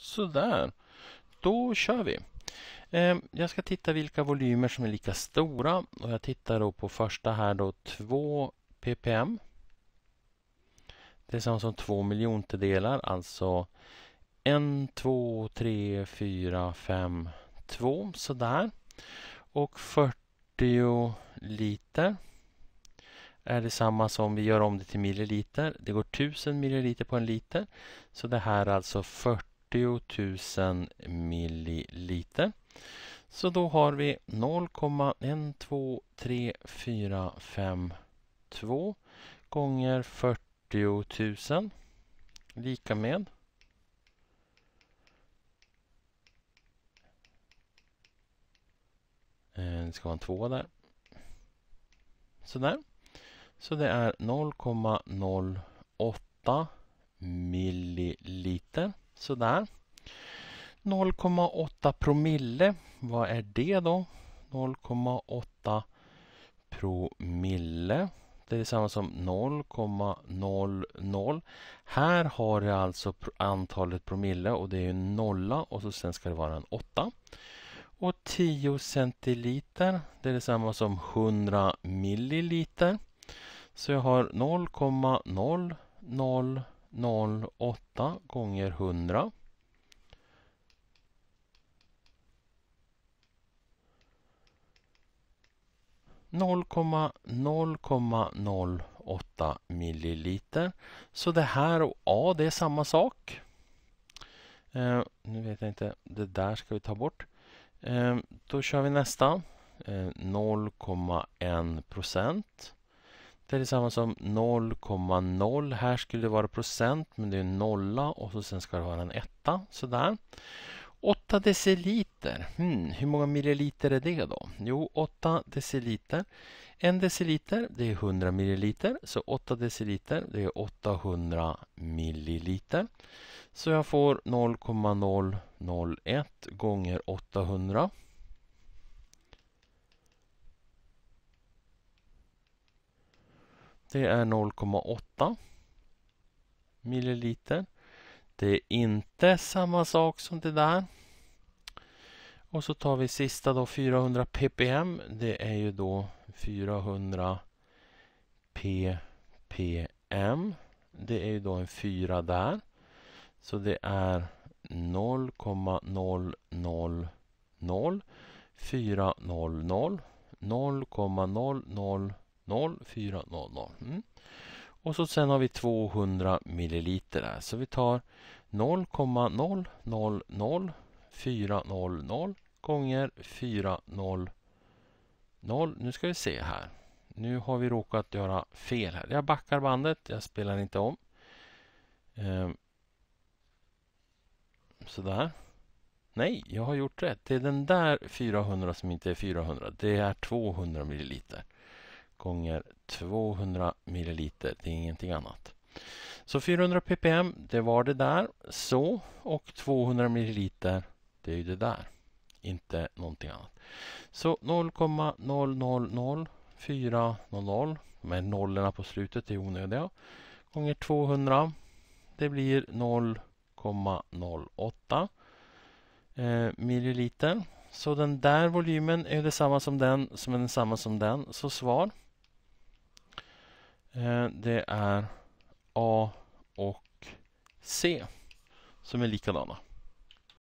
Sådär. Då kör vi. Ehm, jag ska titta vilka volymer som är lika stora och jag tittar då på första här då 2 ppm. Det är samma som 2 miljontedelar, alltså 1, 2, 3, 4, 5, 2 sådär. Och 40 liter är detsamma som vi gör om det till milliliter. Det går 1000 milliliter på en liter. Så det här är alltså 40 40 000 milliliter. Så då har vi 0,123452 gånger 40 000 lika med eh, Det ska vara en tvåa där. Sådär. Så det är 0,08 milliliter. Sådär. 0,8 promille, vad är det då? 0,8 promille. Det är samma som 0,00. Här har jag alltså antalet promille och det är en nolla och så sen ska det vara en åtta. Och 10 centiliter, det är detsamma som 100 milliliter. Så jag har 0,000 08 gånger 100. åtta milliliter. Så det här och A, det är samma sak. Eh, nu vet jag inte, det där ska vi ta bort. Eh, då kör vi nästa. Eh, 0,1 procent. Det är detsamma som 0,0. Här skulle det vara procent, men det är en nolla och så sen ska det vara en etta. Sådär. 8 deciliter, hmm, hur många milliliter är det då? Jo, 8 deciliter. 1 deciliter, det är 100 milliliter. Så 8 deciliter, det är 800 milliliter. Så jag får 0,001 gånger 800. Det är 0,8 milliliter. Det är inte samma sak som det där. Och så tar vi sista då 400 ppm. Det är ju då 400 ppm. Det är ju då en 4 där. Så det är 0,000400 400 0,000 0400. Mm. Och så sen har vi 200 ml där. Så vi tar 0,000400 gånger 400. Nu ska vi se här. Nu har vi råkat göra fel här. Jag backar bandet. Jag spelar inte om. Ehm. Sådär. Nej, jag har gjort rätt. Det är den där 400 som inte är 400. Det är 200 milliliter gånger 200 milliliter. Det är ingenting annat. Så 400 ppm, det var det där. Så. Och 200 milliliter, det är ju det där. Inte någonting annat. Så 0,000400. med nollorna på slutet är onödiga. Gånger 200. Det blir 0,08 eh, milliliter. Så den där volymen är detsamma som den som är densamma som den. Så svar Eh, det är A och C som är likadana.